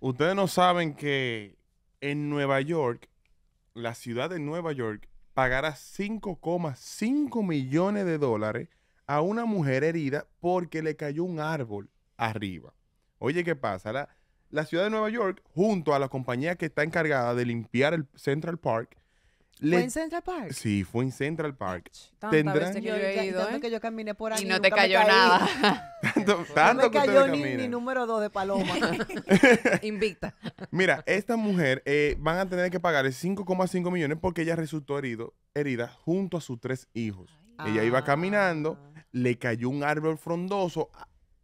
Ustedes no saben que en Nueva York, la ciudad de Nueva York, pagará 5,5 millones de dólares a una mujer herida porque le cayó un árbol arriba. Oye, ¿qué pasa? La, la ciudad de Nueva York, junto a la compañía que está encargada de limpiar el Central Park, ¿Fue en Central Park? Sí, fue en Central Park. Tendrán... caminé por ahí. Y no te cayó nada. tanto, no me cayó ni, número dos de paloma. Invicta. Mira, esta mujer eh, van a tener que pagar 5,5 millones porque ella resultó herido, herida junto a sus tres hijos. Ella iba ah. caminando, le cayó un árbol frondoso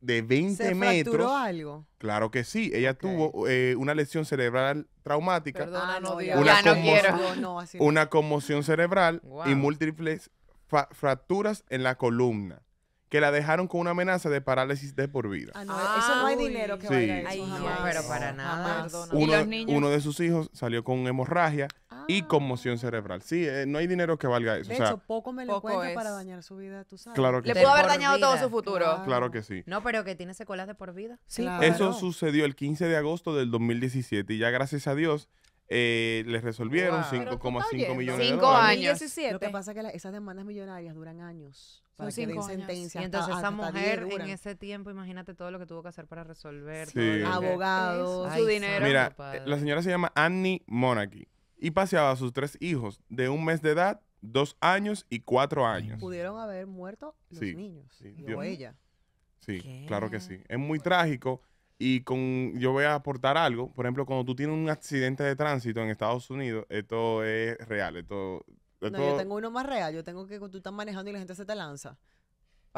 de 20 ¿Se metros. fracturó algo? Claro que sí. Ella tuvo eh, una lesión cerebral traumática, ah, no, Una conmoción- una conmoción cerebral y múltiples fracturas en la columna que la dejaron con una amenaza de parálisis de por vida. Ah, eso no hay dinero que vaya a eso pero para nada. uno de sus hijos salió con hemorragia y ah. conmoción cerebral. Sí, eh, no hay dinero que valga eso. De o sea, hecho, poco me lo cuento para dañar su vida, tú sabes. Claro que Le pudo haber dañado todo su futuro. Claro. que sí. No, pero que tiene secuelas de por vida. Sí, Eso sucedió el 15 de agosto del 2017 y ya gracias a Dios eh, les resolvieron 5,5 millones de dólares. 5 años. Lo que pasa es que esas demandas millonarias duran años para Son que den sentencia. Y entonces esa mujer en ese tiempo, imagínate todo lo que tuvo que hacer para resolver. Sí. Abogados, su dinero. Mira, eh, la señora se llama Annie Monarchy y paseaba a sus tres hijos de un mes de edad, dos años y cuatro años. Pudieron haber muerto los niños sí, o ella. Sí, claro que sí. Es muy trágico y con yo voy a aportar algo. Por ejemplo, cuando tú tienes un accidente de tránsito en Estados Unidos, esto es real. No, yo tengo uno más real. Yo tengo que tú estás manejando y la gente se te lanza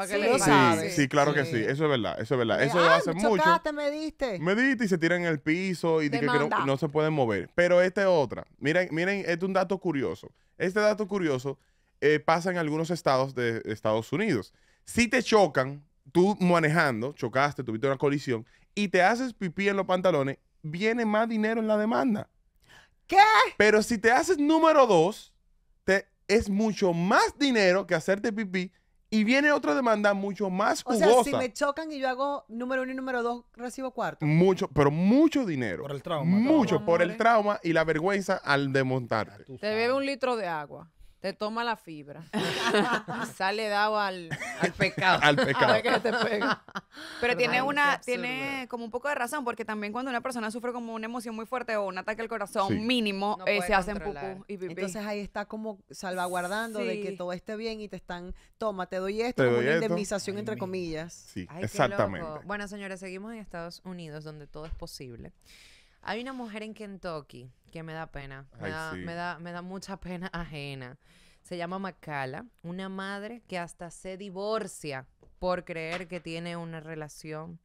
sí, sí, claro que sí. Eso es verdad. Eso es verdad. Eh, eso ah, hace mucho. me diste. Me diste y se tiran en el piso y dije que no, se pueden mover. Pero esta es otra. Miren, miren, este es un dato curioso. Este dato curioso eh, pasa en algunos estados de Estados Unidos. Si te chocan, tú manejando, chocaste, tuviste una colisión y te haces pipí en los pantalones, viene más dinero en la demanda. ¿Qué? Pero si te haces número dos, te, es mucho más dinero que hacerte pipí y viene otra demanda mucho más jugosa. O sea, si me chocan y yo hago número uno y número dos, recibo cuarto. Mucho, pero mucho dinero. Por el trauma. Mucho, por el trauma y la vergüenza al desmontarte. Te bebe un litro de agua se toma la fibra sale dado al, pecado. al pecado. Pero tiene una, tiene como un poco de razón, porque también cuando una persona sufre como una emoción muy fuerte o un ataque al corazón mínimo, eh, se hacen pupú y pipí. Entonces ahí está como salvaguardando de que todo esté bien y te están, toma, te doy esto, como una indemnización entre comillas. Sí, exactamente. Bueno, señores, seguimos en Estados Unidos, donde todo es posible. Hay una mujer en Kentucky que me da pena. Me, da, da, mucha pena ajena. Se llama Macala, una madre que hasta se divorcia por creer que tiene una relación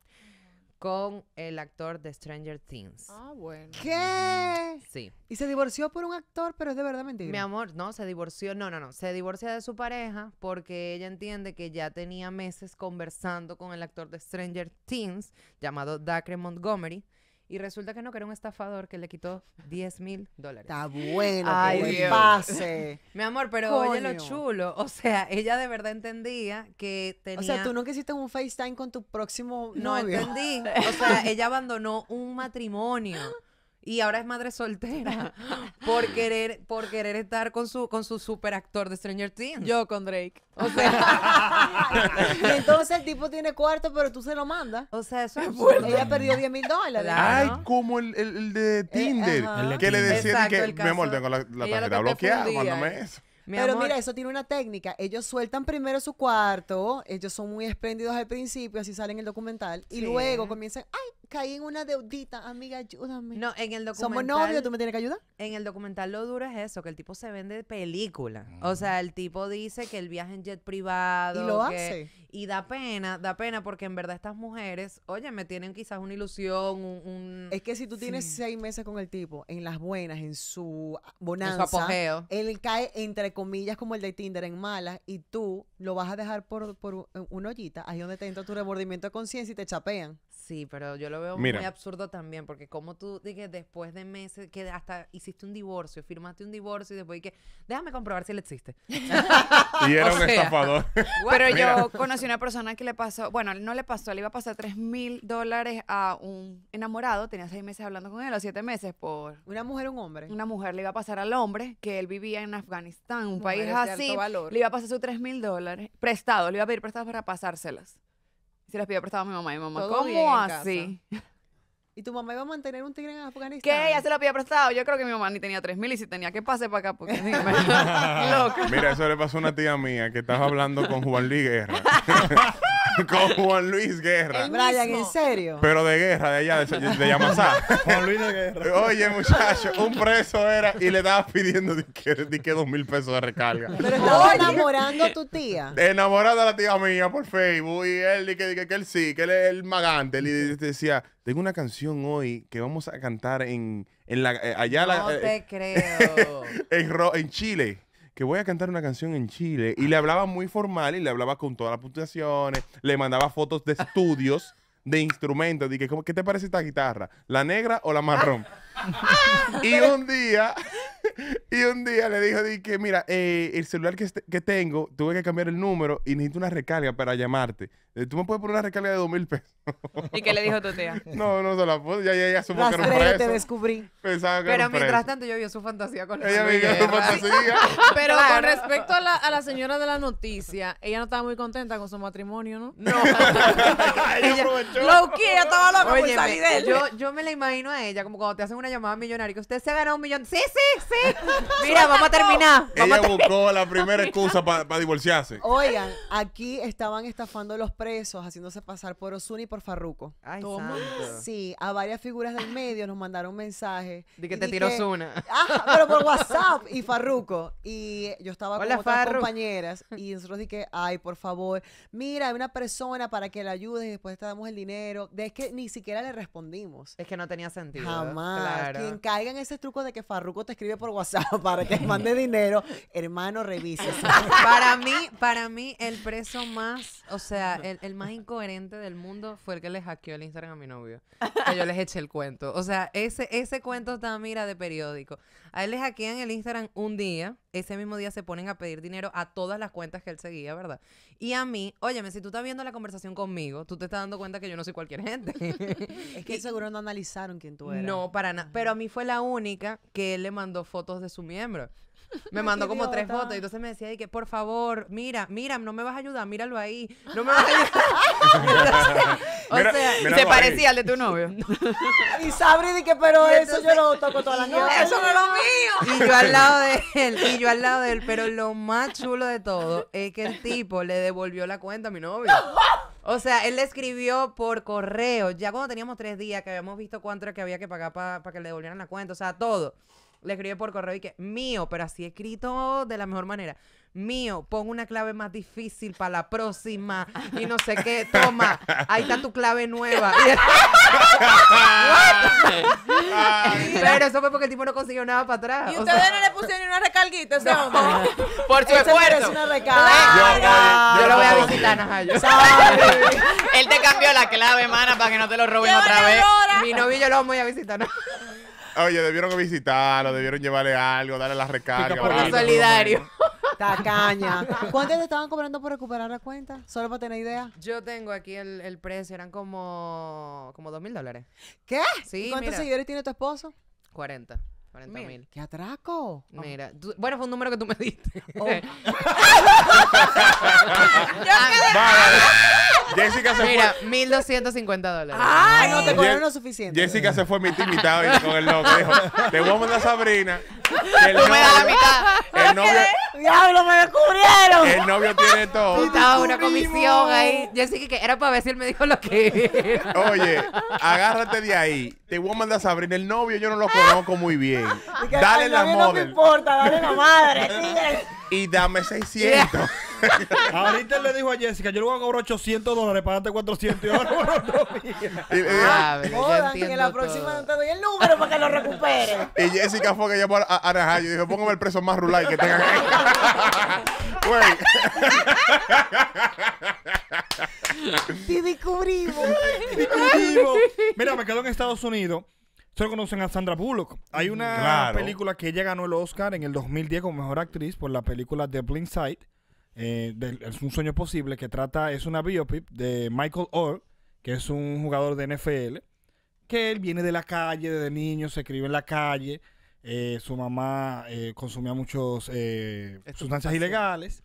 con el actor de Stranger Things. Ah, bueno. ¿Qué? Sí. Y se divorció por un actor, pero es de verdad mentira. Mi amor, no, se divorció, no, no, no, se divorcia de su pareja porque ella entiende que ya tenía meses conversando con el actor de Stranger Things llamado Dacre Montgomery y resulta que no, que era un estafador que le quitó 10 mil dólares. Está bueno, Ay, pase. Mi amor, pero oye lo chulo. O sea, ella de verdad entendía que tenía. O sea, tú no quisiste un FaceTime con tu próximo No entendí. O sea, ella abandonó un matrimonio. Y ahora es madre soltera por querer, por querer estar con su, con su superactor de Stranger Things. Yo con Drake. entonces el tipo tiene cuarto, pero tú se lo mandas. O sea, eso Ella perdió 10 mil dólares. Ay, como el, el, de eh, Tinder. que le decían que, mi amor, tengo la, tarjeta bloqueada, mándame eso. Pero mira, eso tiene una técnica. Ellos sueltan primero su cuarto, ellos son muy espléndidos al principio, así salen el documental, y luego comienzan, ay, caí en una deudita, amiga, ayúdame. No, en el documental. Somos novios, tú me tienes que ayudar. En el documental lo duro es eso, que el tipo se vende de película. O sea, el tipo dice que el viaje en jet privado. Y lo hace. Y da pena, da pena, porque en verdad estas mujeres, oye, me tienen quizás una ilusión, un. es que si tú tienes seis meses con el tipo, en las buenas, en su bonanza. En su apogeo. Él cae, entre comillas, como el de Tinder, en malas, y tú lo vas a dejar por, una ollita, ahí donde te entra tu remordimiento de conciencia y te chapean. Sí, pero yo lo veo muy absurdo también, porque como tú dije, después de meses, que hasta hiciste un divorcio, firmaste un divorcio y después que déjame comprobar si él existe. y era un estafador. Pero yo conocí una persona que le pasó, bueno, no le pasó, le iba a pasar 3 mil dólares a un enamorado, tenía seis meses hablando con él, o siete meses por... ¿Una mujer un hombre? Una mujer le iba a pasar al hombre, que él vivía en Afganistán, un país así, le iba a pasar sus 3 mil dólares prestado, le iba a pedir prestado para pasárselas. Se las pidió prestado a mi mamá. Y mi mamá, ¿cómo así? ¿Y tu mamá iba a mantener un tigre en Afganistán? ¿Qué? Ella se lo había prestado. Yo creo que mi mamá ni tenía mil y si tenía que pase para acá, porque Mira, eso le pasó a una tía mía que estaba hablando con Juan Liguerra Guerra. con Juan Luis Guerra. Brian, ¿en serio? Pero de guerra, de allá, de, de Yamasá. Juan Luis de Guerra. Oye, muchacho, un preso era y le estaba pidiendo de que, dos mil pesos de recarga. Pero estaba enamorando a tu tía. Enamorada a la tía mía por Facebook y él que, él sí, que él es el magante. Él te decía, tengo una canción hoy que vamos a cantar en, en la, eh, allá no eh, te eh, creo. en Chile que voy a cantar una canción en Chile. Y le hablaba muy formal y le hablaba con todas las puntuaciones, le mandaba fotos de estudios, de instrumentos. Dije, ¿qué te parece esta guitarra? ¿La negra o la marrón? y un día, y un día le dijo, dije, mira, eh, el celular que, este, que tengo, tuve que cambiar el número y necesito una recarga para llamarte. Eh, tú me puedes poner una recarga de dos mil pesos. ¿Y qué le dijo tu tía? No, no se la puso Ya, ya, ya supo que era un preso. te descubrí. Pero mientras tanto yo vio su fantasía con Ella su fantasía. Pero con respecto a la, señora de la noticia, ella no estaba muy contenta con su matrimonio, ¿no? No. ella, que ella estaba loca por salir de él. Yo, yo me la imagino a ella como cuando te hacen una llamada millonaria que usted se ha un millón. Sí, sí, sí. Mira, vamos a terminar. ella buscó la primera excusa para divorciarse. Oigan, aquí estaban estafando los presos haciéndose pasar por Ozuna y por Farruko. Ay, Sí, a varias figuras del medio nos mandaron mensajes. De que te tiró Ozuna. Ah, pero por WhatsApp y Farruko. Y yo estaba con otras compañeras y nosotros dije, ay, por favor, mira, hay una persona para que la ayudes y después te damos el dinero. De, es que ni siquiera le respondimos. Es que no tenía sentido. Jamás. Quien caiga en ese truco de que Farruko te escribe por WhatsApp para que mande dinero, hermano, revisa. para mí, para mí, el preso más, o sea, el, más incoherente del mundo fue el que le hackeó el Instagram a mi novio. Que yo les eché el cuento. O sea, ese, ese cuento está, mira, de periódico. A él le hackean el Instagram un día, ese mismo día se ponen a pedir dinero a todas las cuentas que él seguía, ¿verdad? Y a mí, óyeme, si tú estás viendo la conversación conmigo, tú te estás dando cuenta que yo no soy cualquier gente. es que seguro no analizaron quién tú eras. No, para nada. Pero a mí fue la única que él le mandó fotos de su miembro. Me mandó como tres fotos y entonces me decía que por favor, mira, mira, no me vas a ayudar, míralo ahí, no me vas a ayudar. o sea, se parecía al de tu novio. y Sabri que pero eso yo lo toco todas las noche Eso no lo y yo al lado de él, y yo al lado de él. Pero lo más chulo de todo es que el tipo le devolvió la cuenta a mi novio. O sea, él le escribió por correo, ya cuando teníamos tres días, que habíamos visto cuánto era que había que pagar para que le devolvieran la cuenta, o sea, todo le escribí por correo y que, mío, pero así escrito de la mejor manera. Mío, pon una clave más difícil para la próxima y no sé qué. Toma, ahí está tu clave nueva. pero eso fue porque el tipo no consiguió nada para atrás. Y ustedes no le pusieron ni una recalguita, ese hombre. Por su esfuerzo. Es una recarga. Yo, lo voy a visitar, Najayo. Él te cambió la clave, mana, para que no te lo roben otra vez. Mi novio yo lo voy a visitar. Oye, debieron visitarlo, debieron llevarle algo, darle la recarga. Porque algo. solidario. Tacaña. ¿Cuánto te estaban cobrando por recuperar la cuenta? Solo para tener idea. Yo tengo aquí el, precio, eran como, como 2 mil dólares. ¿Qué? ¿Cuántos seguidores tiene tu esposo? 40. 40 mil. ¡Qué atraco! Mira, bueno, fue un número que tú me diste. Oh. Yo Jessica se Mira, 1250 dólares. Ay, no te cobraron lo suficiente. Jessica se fue mi invitado y con el loco dijo, te voy a mandar a Sabrina. El novio, me da la mitad. Diablo, me descubrieron. El novio tiene todo. Estaba una comisión ahí. Jessica que era para ver si él me dijo lo que Oye, agárrate de ahí. Te voy a mandar a Sabrina. El novio yo no lo conozco muy bien. Dale la model. No me importa, dale la madre. Y dame 600. Ahorita le dijo a Jessica, yo le voy a cobrar 800 dólares, darte 400 y ahora por otro día. Y, ah, ah, la próxima no te doy el número para que lo recupere. Y Jessica fue que llamó a, a, y dijo, póngame el preso más rural que tenga Güey. Te descubrimos. Te descubrimos. Mira, me quedo en Estados Unidos. Solo conocen a Sandra Bullock. Hay una película que ella ganó el Oscar en el 2010 como mejor actriz por la película The Blind Side. Eh, es un sueño posible que trata, es una biopic de Michael Orr, que es un jugador de NFL, que él viene de la calle, desde niño, se escribe en la calle, eh, su mamá eh, consumía muchas sustancias ilegales,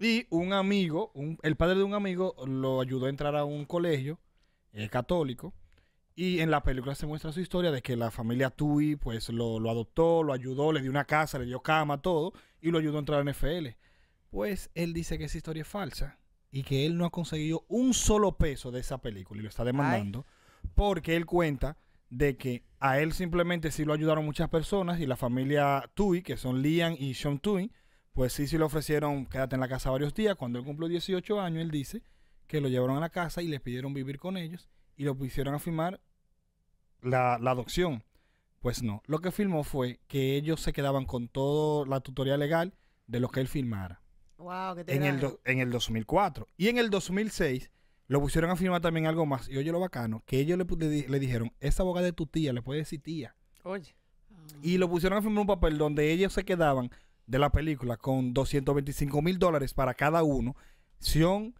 y un amigo, el padre de un amigo lo ayudó a entrar a un colegio católico, y en la película se muestra su historia de que la familia Tui pues lo, lo, adoptó, lo ayudó, le dio una casa, le dio cama, todo, y lo ayudó a entrar a NFL. Pues él dice que esa historia es falsa y que él no ha conseguido un solo peso de esa película y lo está demandando porque él cuenta de que a él simplemente sí lo ayudaron muchas personas y la familia Tui, que son Liam y Sean Tui, pues sí, sí le ofrecieron quédate en la casa varios días. Cuando él cumplió 18 años, él dice que lo llevaron a la casa y les pidieron vivir con ellos y lo pusieron a firmar la, la adopción. Pues no, lo que firmó fue que ellos se quedaban con toda la tutoría legal de lo que él firmara en, el en el 2004. Y en el 2006 lo pusieron a firmar también algo más. Y oye lo bacano, que ellos le, le, dijeron, esa abogada de tu tía, le puede decir tía. Oye. Y lo pusieron a firmar un papel donde ellos se quedaban de la película con 225 mil dólares para cada uno. Sion,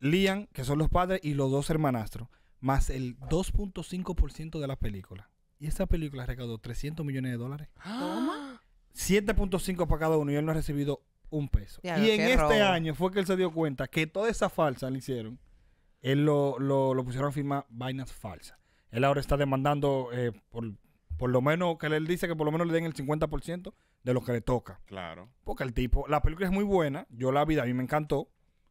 Liam, que son los padres, y los dos hermanastros, más el 2.5% de la película. Y esa película recaudó 300 millones de dólares. 7.5 para cada uno y él no ha recibido un peso. y en este año fue que él se dio cuenta que toda esa falsa le hicieron. Él lo, lo, pusieron a firmar vainas falsas. Él ahora está demandando eh, por, lo menos, que él dice que por lo menos le den el 50% de lo que le toca. Claro. Porque el tipo, la película es muy buena. Yo la vi, a mí me encantó.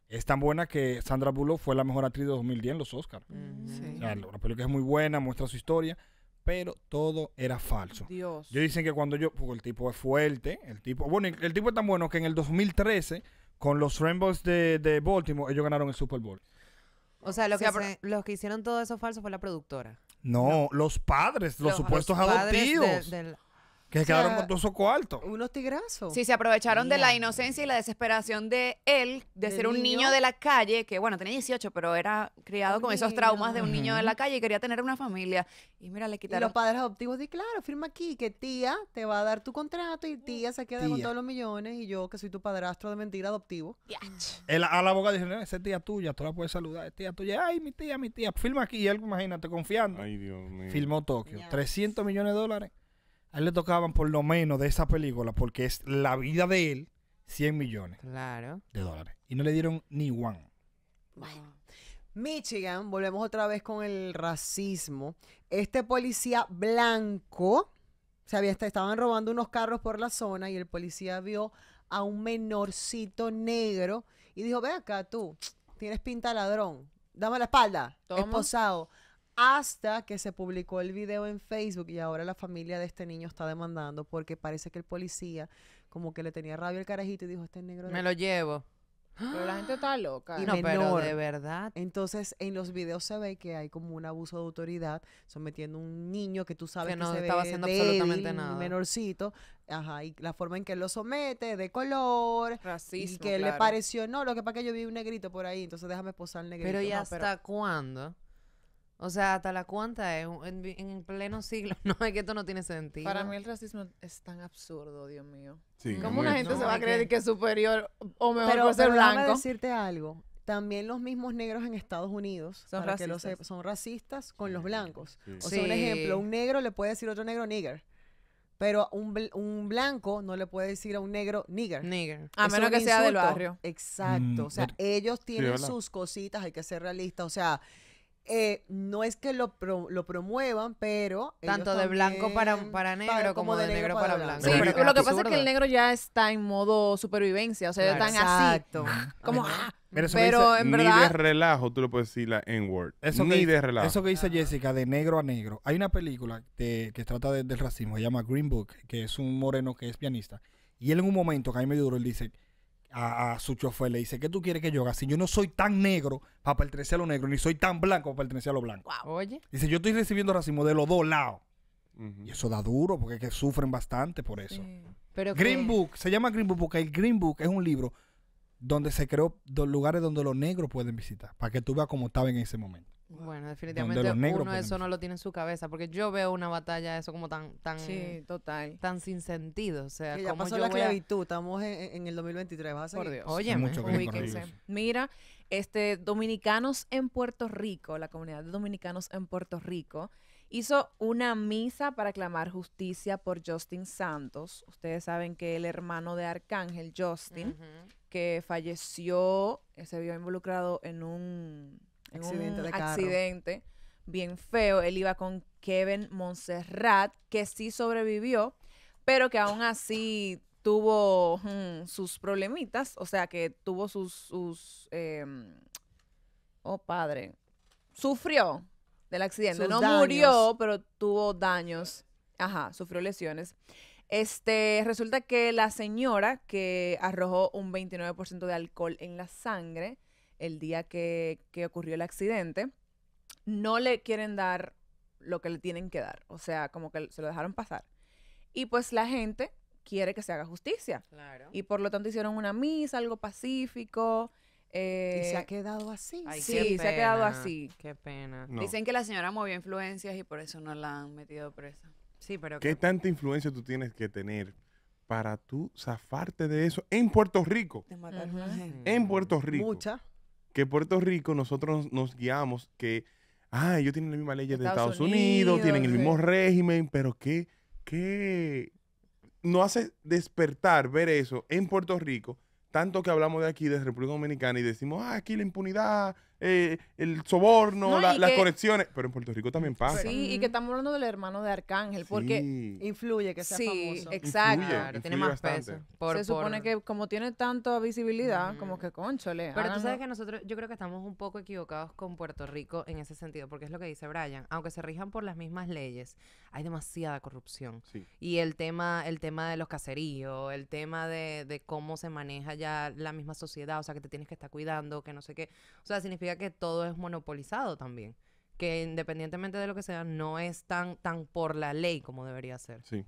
Es tan buena que Sandra Bullock fue la mejor actriz de 2010 en los Oscars. la película es muy buena, muestra su historia pero todo era falso. Dios. Yo dicen que cuando yo, porque el tipo es fuerte, el tipo, bueno, el, tipo es tan bueno que en el 2013, con los Rainbows de, de Baltimore, ellos ganaron el Super Bowl. O sea, los que hicieron todo eso falso fue la productora. No, los padres, los, supuestos los adoptivos. Que quedaron con todo su cuarto. Unos tigrazos. Sí, se aprovecharon de la inocencia y la desesperación de él, de ser un niño? de la calle, que bueno, tenía 18, pero era criado con esos traumas de un niño de la calle y quería tener una familia. Y mira, le quitaron. Y los padres adoptivos di claro, firma aquí que tía te va a dar tu contrato y tía se queda con todos los millones y yo, que soy tu padrastro de mentira adoptivo. Él, a la boca dice, esa es tía tuya, tú la puedes saludar, es tía tuya. Ay, mi tía, mi tía, firma aquí. Y él, imagínate, confiando. Ay, Dios mío. Filmó Tokio. 300 millones de dólares a él le tocaban por lo menos de esa película, porque es la vida de él, 100 millones de dólares. Y no le dieron ni one. Michigan, volvemos otra vez con el racismo. Este policía blanco, se había, estaban robando unos carros por la zona y el policía vio a un menorcito negro y dijo, ve acá tú, tienes pinta de ladrón, dame la espalda, esposado hasta que se publicó el video en Facebook y ahora la familia de este niño está demandando porque parece que el policía como que le tenía rabia al carajito y dijo, este negro... Me lo llevo. Pero la gente está loca. Y no, pero de verdad. Entonces, en los videos se ve que hay como un abuso de autoridad sometiendo a un niño que tú sabes que, no se estaba haciendo absolutamente nada. menorcito. Ajá, y la forma en que él lo somete, de color. Racismo. Y que le pareció, no, lo que pasa que yo vi un negrito por ahí, entonces déjame posar el negrito. Pero ¿y hasta cuándo? O sea, hasta la cuenta, es eh, en, pleno siglo. No, es que esto no tiene sentido. Para mí el racismo es tan absurdo, Dios mío. ¿Cómo una gente se va a creer que... es superior o mejor por ser pero blanco? Pero decirte algo. También los mismos negros en Estados Unidos son, racistas. con los blancos. O sea, un ejemplo, un negro le puede decir a otro negro nigger. Pero un, blanco no le puede decir a un negro nigger. Nigger. A menos que sea del barrio. Exacto. o mm, sea, ellos tienen sus cositas, hay que ser realistas. O sea, eh, no es que lo, lo promuevan, pero... Tanto de blanco para, para negro como, de, negro, para, blanco. Sí, pero, lo que pasa es que el negro ya está en modo supervivencia, o sea, ya están Exacto. así. Como... Ah". pero dice, en verdad... Ni de relajo tú le puedes decir la N-word. Eso ni de relajo. Eso que dice Jessica, de negro a negro. Hay una película que trata del racismo, se llama Green Book, que es un moreno que es pianista. Y él en un momento, que a mí me él dice a, su chofer, le dice, ¿qué tú quieres que yo haga? Si yo no soy tan negro para pertenecer a lo negro, ni soy tan blanco para pertenecer a lo blanco. Oye. Dice, yo estoy recibiendo racismo de los dos lados. Y eso da duro, porque es que sufren bastante por eso. Pero Green Book, se llama Green Book porque el Green Book es un libro donde se creó dos lugares donde los negros pueden visitar, para que tú veas cómo estaba en ese momento. Bueno, definitivamente uno de eso no lo tiene en su cabeza, porque yo veo una batalla eso como tan tan total. tan sin sentido, o sea, como yo la clavitud, estamos en, el 2023, vas a seguir? Por Dios. mucho ubíquense. Mira, este dominicanos en Puerto Rico, la comunidad de dominicanos en Puerto Rico hizo una misa para clamar justicia por Justin Santos. Ustedes saben que el hermano de Arcángel Justin que falleció, se vio involucrado en un accidente un accidente bien feo. Él iba con Kevin Monserrat, que sí sobrevivió, pero que aún así tuvo hmm, sus problemitas, o sea, que tuvo sus... sus em, oh, padre. Sufrió del accidente. no murió, pero tuvo daños. Ajá, sufrió lesiones. Este, resulta que la señora que arrojó un 29% de alcohol en la sangre, el día que, ocurrió el accidente, no le quieren dar lo que le tienen que dar. O sea, como que se lo dejaron pasar. Y pues la gente quiere que se haga justicia. Y por lo tanto hicieron una misa, algo pacífico. y se ha eh, quedado así. sí, se ha quedado así. Qué pena. Dicen que la señora movió influencias y por eso no la han metido presa. Sí, pero. ¿Qué, tanta influencia tú tienes que tener para tú zafarte de eso en Puerto Rico? En Puerto Rico. Mucha que Puerto Rico nosotros nos guiamos que, ah, ellos tienen la misma ley de Estados, Unidos, tienen el mismo eh". régimen, pero qué, qué, no hace despertar ver eso en Puerto Rico, tanto que hablamos de aquí, de República Dominicana, y decimos, ah, aquí la impunidad, eh, el soborno, las correcciones. Pero en Puerto Rico también pasa. Sí, y que estamos hablando del hermano de Arcángel, porque influye que sea sí, exacto. Influye, tiene más peso. Se supone que como tiene tanta visibilidad, como que conchole. Pero tú sabes que nosotros, yo creo que estamos un poco equivocados con Puerto Rico en ese sentido, porque es lo que dice Brian. Aunque se rijan por las mismas leyes, hay demasiada corrupción. Y el tema, el tema de los caseríos, el tema de, de cómo se maneja ya la misma sociedad, o sea, que te tienes que estar cuidando, que no sé qué. O sea, significa que todo es monopolizado también. Que independientemente de lo que sea, no es tan, tan por la ley como debería ser. Sí.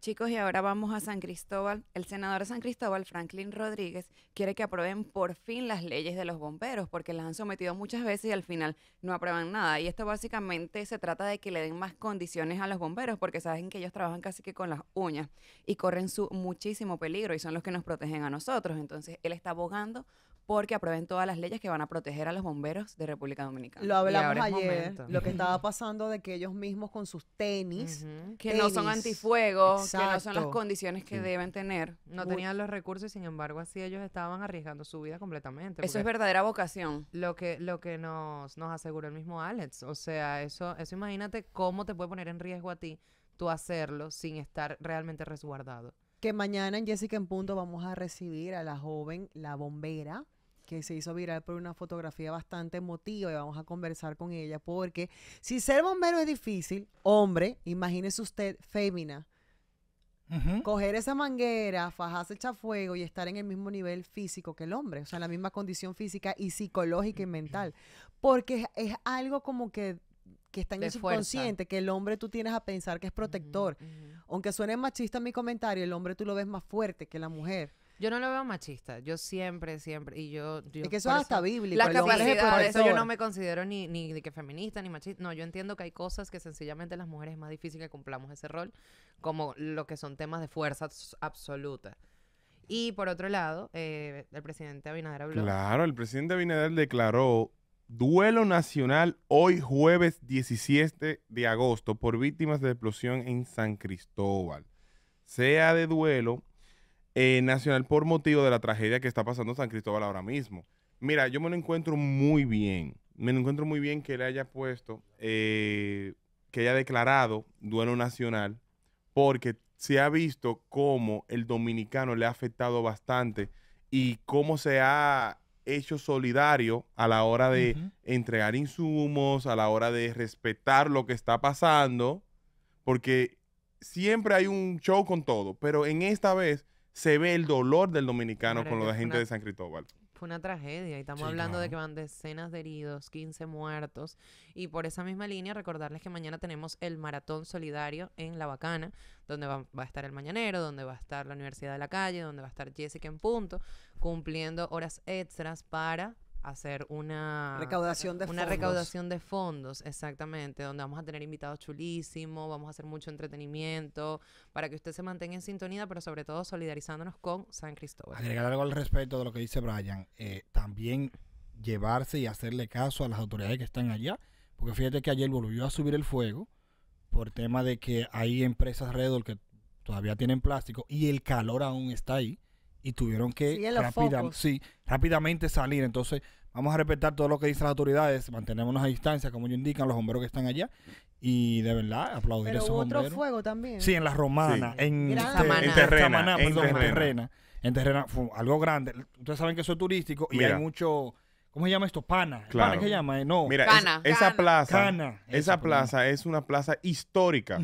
Chicos, y ahora vamos a San Cristóbal. El senador de San Cristóbal, Franklin Rodríguez, quiere que aprueben por fin las leyes de los bomberos, porque las han sometido muchas veces y al final no aprueban nada. Y esto básicamente se trata de que le den más condiciones a los bomberos, porque saben que ellos trabajan casi que con las uñas y corren su muchísimo peligro y son los que nos protegen a nosotros. Entonces, él está abogando porque aprueben todas las leyes que van a proteger a los bomberos de República Dominicana. Lo hablamos ayer, lo que estaba pasando de que ellos mismos con sus tenis, que no son antifuegos, que no son las condiciones que deben tener. No tenían los recursos, y sin embargo, así ellos estaban arriesgando su vida completamente. Eso es verdadera vocación. Lo que, lo que nos, nos aseguró el mismo Alex, o sea, eso, eso imagínate cómo te puede poner en riesgo a ti tú hacerlo sin estar realmente resguardado. Que mañana en Jessica en Punto vamos a recibir a la joven, la bombera, que se hizo viral por una fotografía bastante emotiva y vamos a conversar con ella porque si ser bombero es difícil, hombre, imagínese usted fémina. Coger esa manguera, fajarse echar fuego y estar en el mismo nivel físico que el hombre, o sea, la misma condición física y psicológica y mental, porque es, algo como que, está en el subconsciente, que el hombre tú tienes a pensar que es protector. Aunque suene machista mi comentario, el hombre tú lo ves más fuerte que la mujer. Yo no lo veo machista. Yo siempre, siempre. Y yo. es que eso es hasta bíblico. La capacidad, eso yo no me considero ni, ni que feminista ni machista. No, yo entiendo que hay cosas que sencillamente las mujeres es más difícil que cumplamos ese rol, como lo que son temas de fuerza absoluta. Y por otro lado, eh, el presidente Abinader habló. Claro, el presidente Abinader declaró duelo nacional hoy jueves 17 de agosto por víctimas de explosión en San Cristóbal. Sea de duelo eh, nacional por motivo de la tragedia que está pasando San Cristóbal ahora mismo. Mira, yo me lo encuentro muy bien. Me lo encuentro muy bien que le haya puesto, eh, que haya declarado duelo nacional, porque se ha visto cómo el dominicano le ha afectado bastante y cómo se ha hecho solidario a la hora de entregar insumos, a la hora de respetar lo que está pasando, porque siempre hay un show con todo, pero en esta vez se ve el dolor del dominicano con lo de gente de San Cristóbal. Fue una tragedia y estamos hablando de que van decenas de heridos, 15 muertos. Y por esa misma línea, recordarles que mañana tenemos el Maratón Solidario en La Bacana, donde va, va, a estar el Mañanero, donde va a estar la Universidad de la Calle, donde va a estar Jessica en punto, cumpliendo horas extras para hacer una recaudación de fondos. exactamente, donde vamos a tener invitados chulísimos, vamos a hacer mucho entretenimiento para que usted se mantenga en sintonía, pero sobre todo solidarizándonos con San Cristóbal. Agregar algo al respecto de lo que dice Brian, eh, también llevarse y hacerle caso a las autoridades que están allá, porque fíjate que ayer volvió a subir el fuego por tema de que hay empresas alrededor que todavía tienen plástico y el calor aún está ahí y tuvieron que rápidamente salir. Entonces, vamos a respetar todo lo que dicen las autoridades, mantenernos a distancia, como yo indican los bomberos que están allá. Y de verdad, aplaudir eso a esos otro fuego también. Sí, en la Romana, en, en, Terrena, en, perdón, Terrena. algo grande. Ustedes saben que eso es turístico y hay mucho... ¿Cómo se llama esto? Pana. Claro. ¿Pana qué se llama? Eh, no. Mira, esa plaza, Esa, plaza es una plaza histórica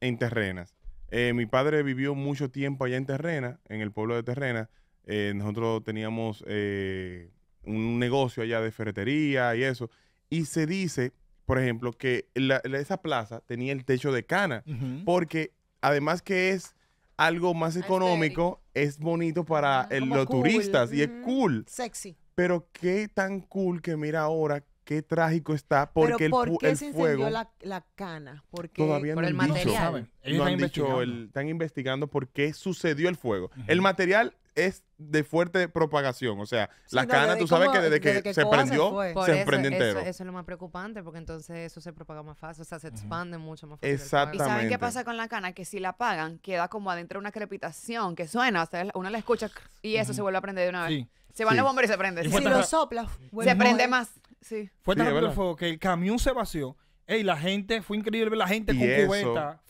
en Terrenas. Eh, mi padre vivió mucho tiempo allá en Terrena, en el pueblo de Terrena. Eh, nosotros teníamos eh, un negocio allá de ferretería y eso. Y se dice, por ejemplo, que esa plaza tenía el techo de cana, porque además que es algo más económico, es bonito para los turistas y es cool. Sexy. Pero qué tan cool que mira ahora qué trágico está porque ¿Pero por qué el, se fuego la, cana porque todavía por no el han material no han dicho están investigando por qué sucedió el fuego el material es de fuerte propagación o sea la cana tú sabes que desde, que, se prendió se, prende entero eso, es lo más preocupante porque entonces eso se propaga más fácil o sea se expande mucho más fácil exactamente y saben qué pasa con la cana que si la apagan queda como adentro una crepitación que suena o sea, uno la escucha y eso se vuelve a prender de una vez se van los bomberos y se prende y si lo soplas se prende más Sí. Fue tan el fuego que el camión se vació. Y la gente, fue increíble ver la gente con cubeta,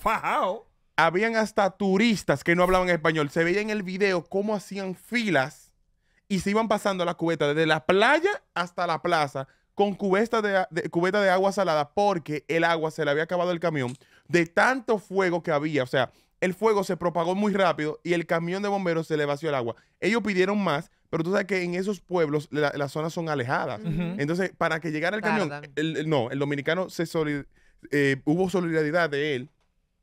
Habían hasta turistas que no hablaban español. Se veía en el video cómo hacían filas y se iban pasando la cubeta desde la playa hasta la plaza con cubeta de, de agua salada porque el agua se le había acabado el camión de tanto fuego que había. O sea, el fuego se propagó muy rápido y el camión de bomberos se le vació el agua. Ellos pidieron más, pero tú sabes que en esos pueblos las zonas son alejadas. Entonces, para que llegara el camión, no, el dominicano se eh, hubo solidaridad de él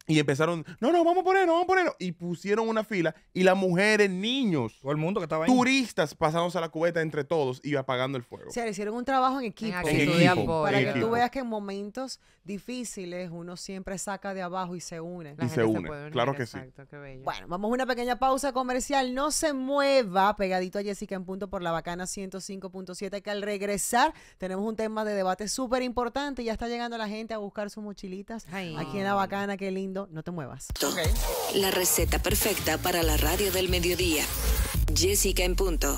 y empezaron, no, no, vamos a ponerlo, vamos a ponerlo. Y pusieron una fila y las mujeres, niños, todo el mundo que estaba ahí. turistas pasándose a la cubeta entre todos y apagando el fuego. O sea, hicieron un trabajo en equipo. para que tú veas que en momentos difíciles uno siempre saca de abajo y se une. se une, claro que sí. Bueno, vamos a una pequeña pausa comercial. No se mueva, pegadito a Jessica en punto por la bacana 105.7, que al regresar tenemos un tema de debate súper importante. Ya está llegando la gente a buscar sus mochilitas aquí en la bacana, qué lindo no te muevas. La receta perfecta para la radio del mediodía. Jessica en punto.